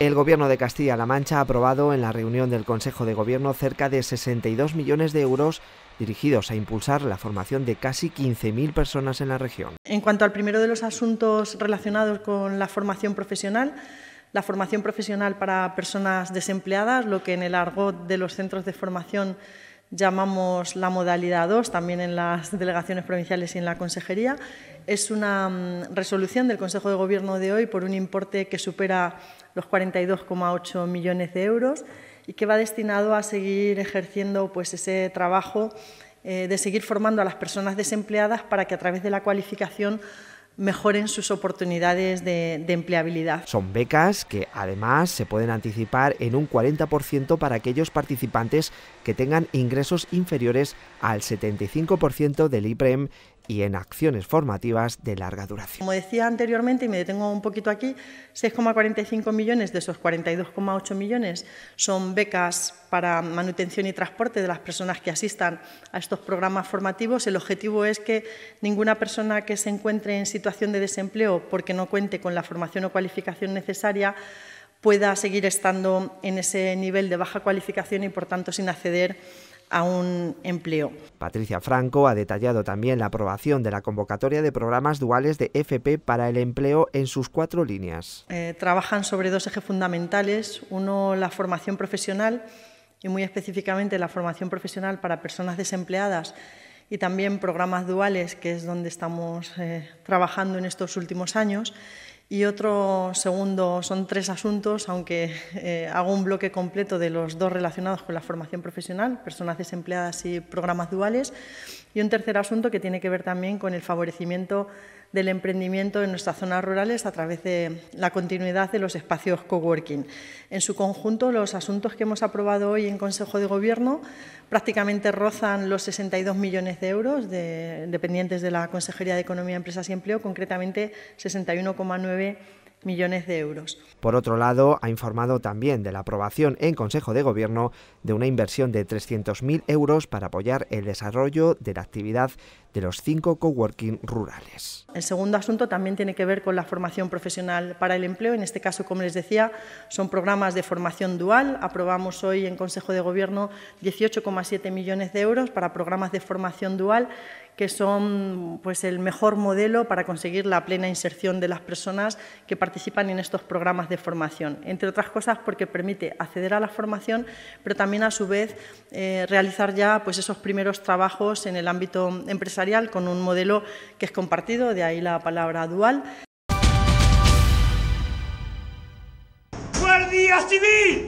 El Gobierno de Castilla-La Mancha ha aprobado en la reunión del Consejo de Gobierno cerca de 62 millones de euros dirigidos a impulsar la formación de casi 15.000 personas en la región. En cuanto al primero de los asuntos relacionados con la formación profesional, la formación profesional para personas desempleadas, lo que en el argot de los centros de formación llamamos la modalidad 2, también en las delegaciones provinciales y en la consejería. Es una mm, resolución del Consejo de Gobierno de hoy por un importe que supera los 42,8 millones de euros y que va destinado a seguir ejerciendo pues, ese trabajo eh, de seguir formando a las personas desempleadas para que a través de la cualificación mejoren sus oportunidades de, empleabilidad. Son becas que además se pueden anticipar en un 40% para aquellos participantes que tengan ingresos inferiores al 75% del IPREM y en acciones formativas de larga duración. Como decía anteriormente, y me detengo un poquito aquí, 6,45 millones de esos 42,8 millones son becas para manutención y transporte de las personas que asistan a estos programas formativos. El objetivo es que ninguna persona que se encuentre en situación de desempleo porque no cuente con la formación o cualificación necesaria pueda seguir estando en ese nivel de baja cualificación y, por tanto, sin acceder a un empleo. Patricia Franco ha detallado también la aprobación de la convocatoria de programas duales de FP para el empleo en sus cuatro líneas. Eh, trabajan sobre dos ejes fundamentales, uno la formación profesional y muy específicamente la formación profesional para personas desempleadas y también programas duales, que es donde estamos eh, trabajando en estos últimos años y otro segundo, son tres asuntos, aunque eh, hago un bloque completo de los dos relacionados con la formación profesional, personas desempleadas y programas duales. Y un tercer asunto que tiene que ver también con el favorecimiento del emprendimiento en nuestras zonas rurales a través de la continuidad de los espacios coworking. En su conjunto, los asuntos que hemos aprobado hoy en Consejo de Gobierno prácticamente rozan los 62 millones de euros dependientes de la Consejería de Economía, Empresas y Empleo, concretamente 61,9 millones millones de euros. Por otro lado, ha informado también de la aprobación en Consejo de Gobierno de una inversión de 300.000 euros para apoyar el desarrollo de la actividad de los cinco coworking rurales. El segundo asunto también tiene que ver con la formación profesional para el empleo. En este caso, como les decía, son programas de formación dual. Aprobamos hoy en Consejo de Gobierno 18,7 millones de euros para programas de formación dual que son pues, el mejor modelo para conseguir la plena inserción de las personas que participan en estos programas de formación, entre otras cosas porque permite acceder a la formación, pero también a su vez eh, realizar ya pues, esos primeros trabajos en el ámbito empresarial con un modelo que es compartido, de ahí la palabra dual. ¡Guardia Civil!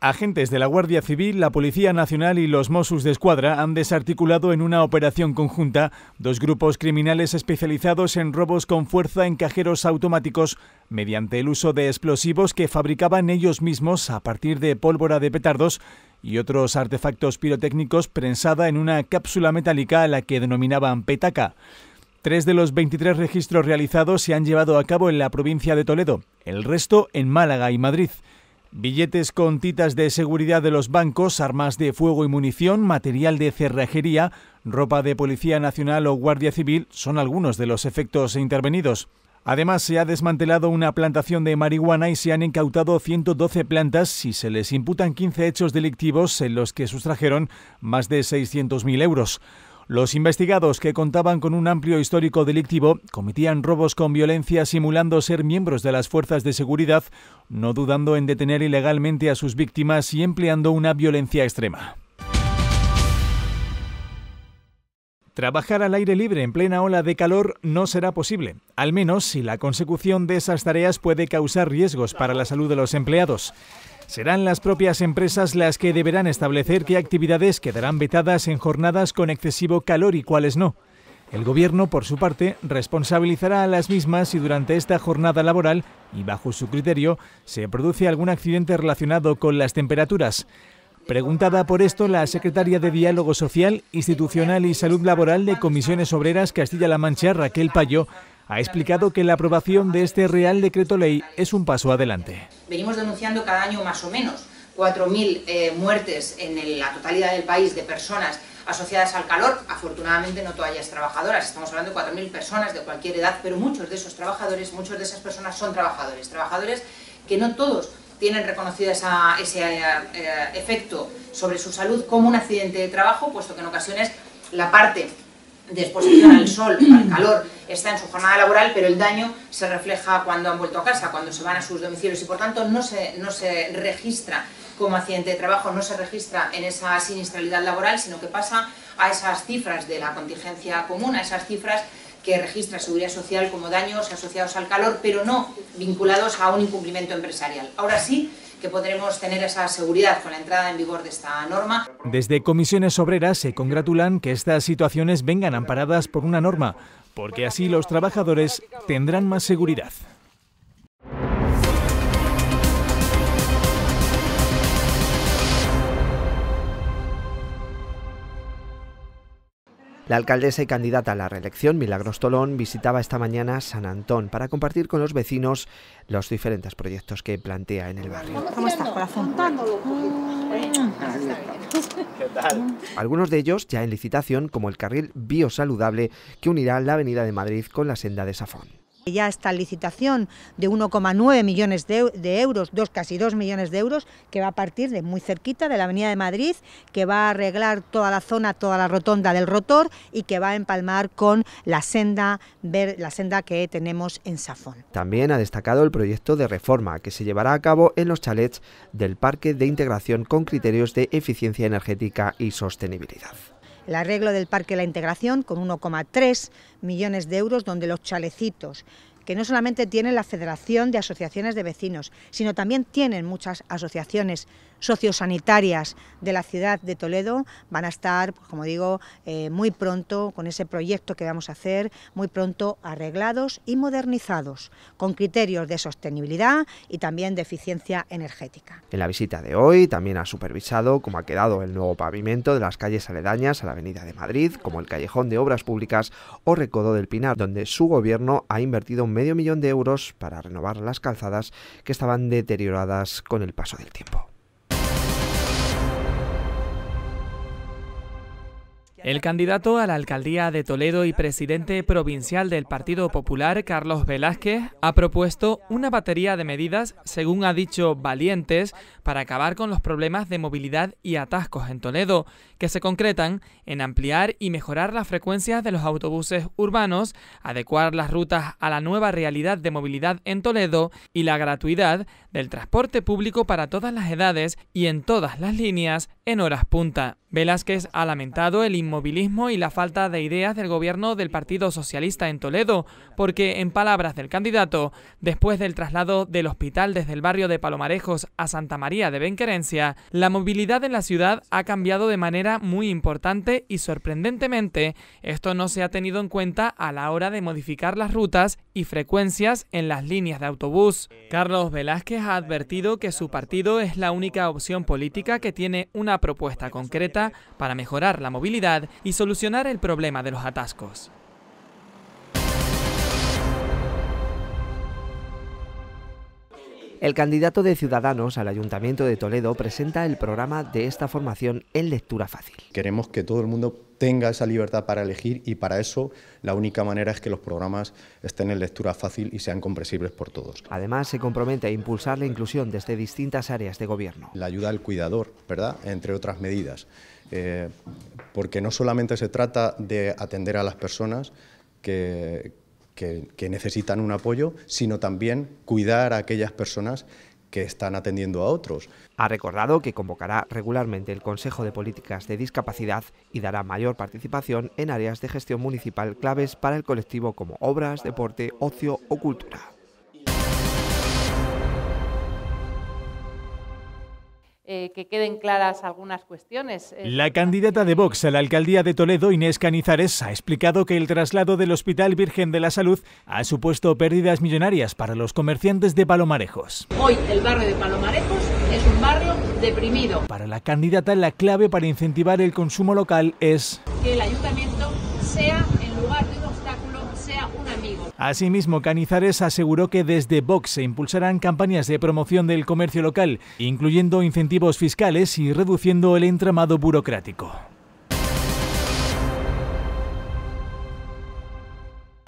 Agentes de la Guardia Civil, la Policía Nacional y los Mossos de Escuadra han desarticulado en una operación conjunta dos grupos criminales especializados en robos con fuerza en cajeros automáticos mediante el uso de explosivos que fabricaban ellos mismos a partir de pólvora de petardos y otros artefactos pirotécnicos prensada en una cápsula metálica a la que denominaban petaca. Tres de los 23 registros realizados se han llevado a cabo en la provincia de Toledo, el resto en Málaga y Madrid. Billetes con titas de seguridad de los bancos, armas de fuego y munición, material de cerrajería, ropa de Policía Nacional o Guardia Civil son algunos de los efectos intervenidos. Además, se ha desmantelado una plantación de marihuana y se han incautado 112 plantas si se les imputan 15 hechos delictivos en los que sustrajeron más de 600.000 euros. Los investigados, que contaban con un amplio histórico delictivo, cometían robos con violencia simulando ser miembros de las fuerzas de seguridad, no dudando en detener ilegalmente a sus víctimas y empleando una violencia extrema. Trabajar al aire libre en plena ola de calor no será posible, al menos si la consecución de esas tareas puede causar riesgos para la salud de los empleados. Serán las propias empresas las que deberán establecer qué actividades quedarán vetadas en jornadas con excesivo calor y cuáles no. El Gobierno, por su parte, responsabilizará a las mismas si durante esta jornada laboral y bajo su criterio se produce algún accidente relacionado con las temperaturas. Preguntada por esto la secretaria de Diálogo Social, Institucional y Salud Laboral de Comisiones Obreras Castilla-La Mancha, Raquel Payó, ha explicado que la aprobación de este Real Decreto Ley es un paso adelante. Venimos denunciando cada año más o menos 4.000 eh, muertes en la totalidad del país de personas asociadas al calor, afortunadamente no todas ellas trabajadoras, estamos hablando de 4.000 personas de cualquier edad, pero muchos de esos trabajadores, muchos de esas personas son trabajadores, trabajadores que no todos tienen reconocido ese eh, eh, efecto sobre su salud como un accidente de trabajo, puesto que en ocasiones la parte de exposición al sol, al calor, está en su jornada laboral, pero el daño se refleja cuando han vuelto a casa, cuando se van a sus domicilios y por tanto no se, no se registra como accidente de trabajo, no se registra en esa siniestralidad laboral, sino que pasa a esas cifras de la contingencia común, a esas cifras que registra Seguridad Social como daños asociados al calor, pero no vinculados a un incumplimiento empresarial. Ahora sí que podremos tener esa seguridad con la entrada en vigor de esta norma. Desde comisiones obreras se congratulan que estas situaciones vengan amparadas por una norma, porque así los trabajadores tendrán más seguridad. La alcaldesa y candidata a la reelección, Milagros Tolón, visitaba esta mañana San Antón para compartir con los vecinos los diferentes proyectos que plantea en el barrio. ¿Cómo estás, corazón? ¿Qué tal? Algunos de ellos ya en licitación, como el carril biosaludable que unirá la Avenida de Madrid con la senda de Safón. Ya está licitación de 1,9 millones de, euros, dos, casi 2 millones de euros, que va a partir de muy cerquita de la Avenida de Madrid, que va a arreglar toda la zona, toda la rotonda del rotor y que va a empalmar con la senda, ver, la senda que tenemos en Safón. También ha destacado el proyecto de reforma que se llevará a cabo en los chalets del Parque de Integración con criterios de eficiencia energética y sostenibilidad el arreglo del Parque La Integración con 1,3 millones de euros, donde los chalecitos que no solamente tiene la Federación de Asociaciones de Vecinos, sino también tienen muchas asociaciones sociosanitarias de la ciudad de Toledo van a estar, pues como digo, eh, muy pronto con ese proyecto que vamos a hacer, muy pronto arreglados y modernizados, con criterios de sostenibilidad y también de eficiencia energética. En la visita de hoy también ha supervisado cómo ha quedado el nuevo pavimento de las calles aledañas a la Avenida de Madrid, como el Callejón de Obras Públicas o Recodo del Pinar, donde su gobierno ha invertido medio millón de euros para renovar las calzadas que estaban deterioradas con el paso del tiempo. El candidato a la alcaldía de Toledo y presidente provincial del Partido Popular, Carlos Velázquez, ha propuesto una batería de medidas, según ha dicho, valientes, para acabar con los problemas de movilidad y atascos en Toledo, que se concretan en ampliar y mejorar las frecuencias de los autobuses urbanos, adecuar las rutas a la nueva realidad de movilidad en Toledo y la gratuidad del transporte público para todas las edades y en todas las líneas en horas punta. Velázquez ha lamentado el movilismo y la falta de ideas del gobierno del Partido Socialista en Toledo, porque, en palabras del candidato, después del traslado del hospital desde el barrio de Palomarejos a Santa María de Benquerencia, la movilidad en la ciudad ha cambiado de manera muy importante y sorprendentemente esto no se ha tenido en cuenta a la hora de modificar las rutas y frecuencias en las líneas de autobús. Carlos Velázquez ha advertido que su partido es la única opción política que tiene una propuesta concreta para mejorar la movilidad y solucionar el problema de los atascos. El candidato de Ciudadanos al Ayuntamiento de Toledo presenta el programa de esta formación en lectura fácil. Queremos que todo el mundo tenga esa libertad para elegir y para eso la única manera es que los programas estén en lectura fácil y sean comprensibles por todos. Además, se compromete a impulsar la inclusión desde distintas áreas de gobierno. La ayuda al cuidador, ¿verdad?, entre otras medidas, eh, porque no solamente se trata de atender a las personas que, que necesitan un apoyo, sino también cuidar a aquellas personas que están atendiendo a otros. Ha recordado que convocará regularmente el Consejo de Políticas de Discapacidad y dará mayor participación en áreas de gestión municipal claves para el colectivo como obras, deporte, ocio o cultura. Eh, que queden claras algunas cuestiones. Eh, la candidata de Vox a la alcaldía de Toledo, Inés Canizares, ha explicado que el traslado del Hospital Virgen de la Salud ha supuesto pérdidas millonarias para los comerciantes de Palomarejos. Hoy el barrio de Palomarejos es un barrio deprimido. Para la candidata, la clave para incentivar el consumo local es... Que el ayuntamiento sea Asimismo, Canizares aseguró que desde Vox se impulsarán campañas de promoción del comercio local, incluyendo incentivos fiscales y reduciendo el entramado burocrático.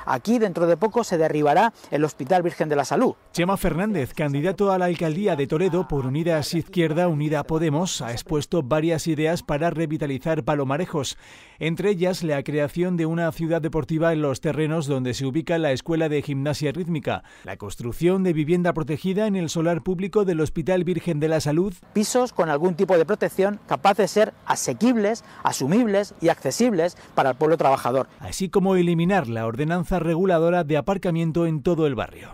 Aquí, dentro de poco, se derribará el Hospital Virgen de la Salud. Chema Fernández, candidato a la alcaldía de Toledo por Unidas Izquierda Unida Podemos, ha expuesto varias ideas para revitalizar Palomarejos, entre ellas la creación de una ciudad deportiva en los terrenos donde se ubica la Escuela de Gimnasia Rítmica, la construcción de vivienda protegida en el solar público del Hospital Virgen de la Salud, pisos con algún tipo de protección capaz de ser asequibles, asumibles y accesibles para el pueblo trabajador, así como eliminar la ordenanza reguladora de aparcamiento en todo el barrio.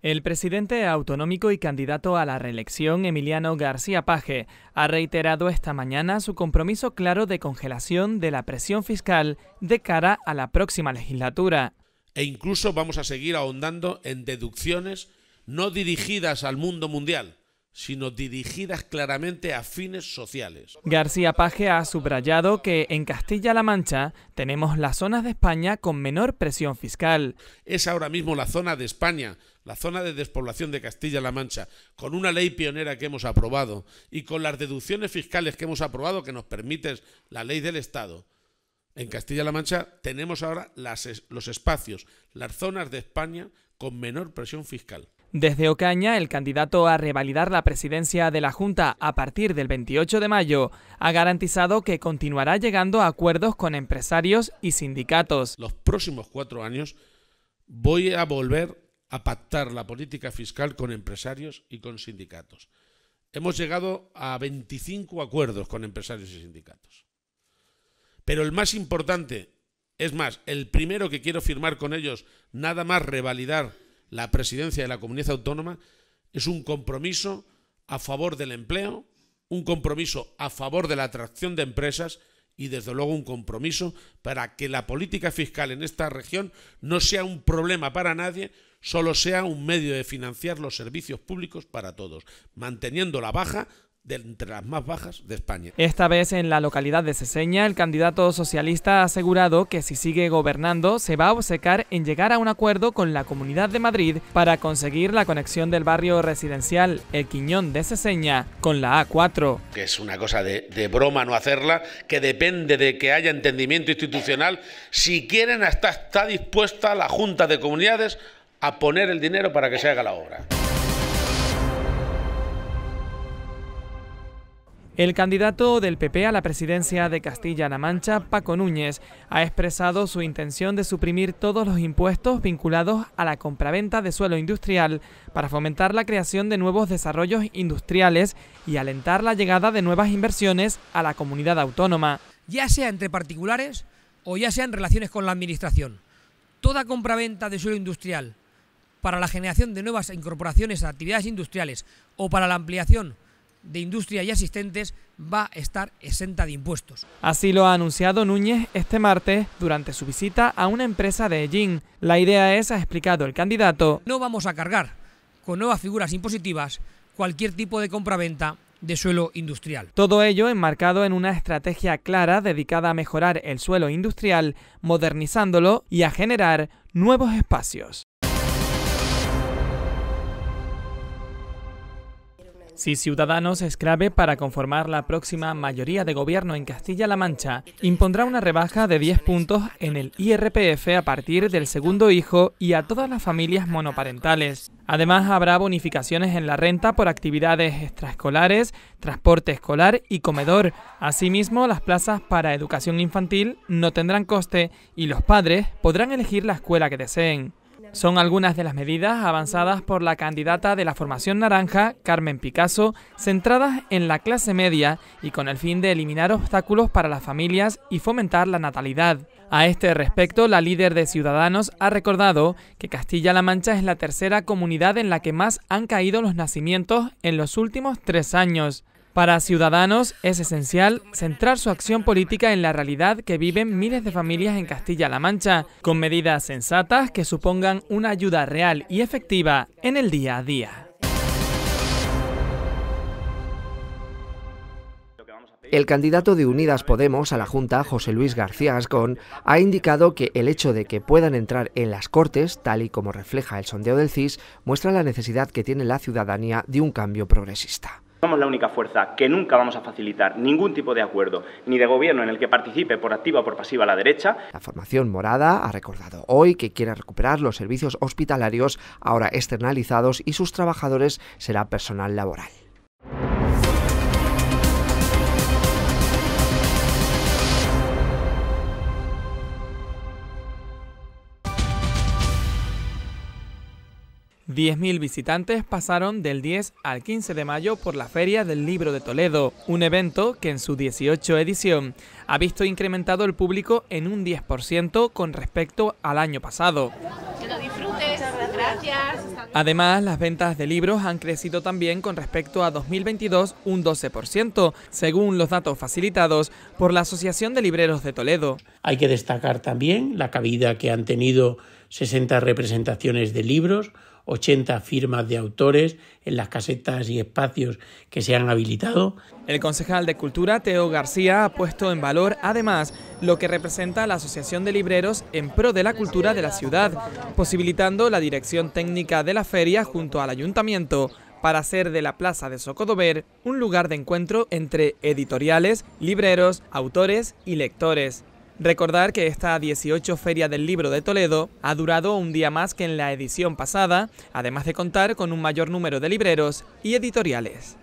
El presidente autonómico y candidato a la reelección, Emiliano García Paje, ha reiterado esta mañana su compromiso claro de congelación de la presión fiscal de cara a la próxima legislatura. E incluso vamos a seguir ahondando en deducciones no dirigidas al mundo mundial, sino dirigidas claramente a fines sociales. García Paje ha subrayado que en Castilla-La Mancha tenemos las zonas de España con menor presión fiscal. Es ahora mismo la zona de España, la zona de despoblación de Castilla-La Mancha, con una ley pionera que hemos aprobado y con las deducciones fiscales que hemos aprobado que nos permite la ley del Estado. En Castilla-La Mancha tenemos ahora los espacios, las zonas de España con menor presión fiscal. Desde Ocaña, el candidato a revalidar la presidencia de la Junta a partir del 28 de mayo ha garantizado que continuará llegando a acuerdos con empresarios y sindicatos. Los próximos cuatro años voy a volver a pactar la política fiscal con empresarios y con sindicatos. Hemos llegado a 25 acuerdos con empresarios y sindicatos. Pero el más importante, es más, el primero que quiero firmar con ellos, nada más revalidar la presidencia de la comunidad autónoma es un compromiso a favor del empleo, un compromiso a favor de la atracción de empresas y desde luego un compromiso para que la política fiscal en esta región no sea un problema para nadie, solo sea un medio de financiar los servicios públicos para todos, manteniendo la baja de entre las más bajas de España. Esta vez en la localidad de Ceseña el candidato socialista ha asegurado que si sigue gobernando se va a obsecar en llegar a un acuerdo con la Comunidad de Madrid para conseguir la conexión del barrio residencial El Quiñón de Ceseña con la A4. Que es una cosa de, de broma no hacerla, que depende de que haya entendimiento institucional. Si quieren, hasta está dispuesta la Junta de Comunidades a poner el dinero para que se haga la obra. El candidato del PP a la presidencia de Castilla-La Mancha, Paco Núñez, ha expresado su intención de suprimir todos los impuestos vinculados a la compraventa de suelo industrial para fomentar la creación de nuevos desarrollos industriales y alentar la llegada de nuevas inversiones a la comunidad autónoma. Ya sea entre particulares o ya sea en relaciones con la administración, toda compraventa de suelo industrial para la generación de nuevas incorporaciones a actividades industriales o para la ampliación de Industria y Asistentes va a estar exenta de impuestos. Así lo ha anunciado Núñez este martes durante su visita a una empresa de Beijing. La idea es, ha explicado el candidato, no vamos a cargar con nuevas figuras impositivas cualquier tipo de compraventa de suelo industrial. Todo ello enmarcado en una estrategia clara dedicada a mejorar el suelo industrial, modernizándolo y a generar nuevos espacios. Si Ciudadanos es para conformar la próxima mayoría de gobierno en Castilla-La Mancha, impondrá una rebaja de 10 puntos en el IRPF a partir del segundo hijo y a todas las familias monoparentales. Además, habrá bonificaciones en la renta por actividades extraescolares, transporte escolar y comedor. Asimismo, las plazas para educación infantil no tendrán coste y los padres podrán elegir la escuela que deseen. Son algunas de las medidas avanzadas por la candidata de la formación naranja, Carmen Picasso, centradas en la clase media y con el fin de eliminar obstáculos para las familias y fomentar la natalidad. A este respecto, la líder de Ciudadanos ha recordado que Castilla-La Mancha es la tercera comunidad en la que más han caído los nacimientos en los últimos tres años. Para Ciudadanos es esencial centrar su acción política en la realidad que viven miles de familias en Castilla-La Mancha, con medidas sensatas que supongan una ayuda real y efectiva en el día a día. El candidato de Unidas Podemos a la Junta, José Luis García Ascón, ha indicado que el hecho de que puedan entrar en las Cortes, tal y como refleja el sondeo del CIS, muestra la necesidad que tiene la ciudadanía de un cambio progresista. Somos la única fuerza que nunca vamos a facilitar ningún tipo de acuerdo, ni de gobierno en el que participe por activa o por pasiva la derecha. La formación morada ha recordado hoy que quiere recuperar los servicios hospitalarios ahora externalizados y sus trabajadores será personal laboral. 10.000 visitantes pasaron del 10 al 15 de mayo por la Feria del Libro de Toledo, un evento que en su 18 edición ha visto incrementado el público en un 10% con respecto al año pasado. Además, las ventas de libros han crecido también con respecto a 2022 un 12%, según los datos facilitados por la Asociación de Libreros de Toledo. Hay que destacar también la cabida que han tenido 60 representaciones de libros, 80 firmas de autores en las casetas y espacios que se han habilitado. El concejal de Cultura, Teo García, ha puesto en valor además lo que representa la Asociación de Libreros en pro de la cultura de la ciudad, posibilitando la dirección técnica de la feria junto al ayuntamiento para hacer de la Plaza de Socodover un lugar de encuentro entre editoriales, libreros, autores y lectores. Recordar que esta 18 Feria del Libro de Toledo ha durado un día más que en la edición pasada, además de contar con un mayor número de libreros y editoriales.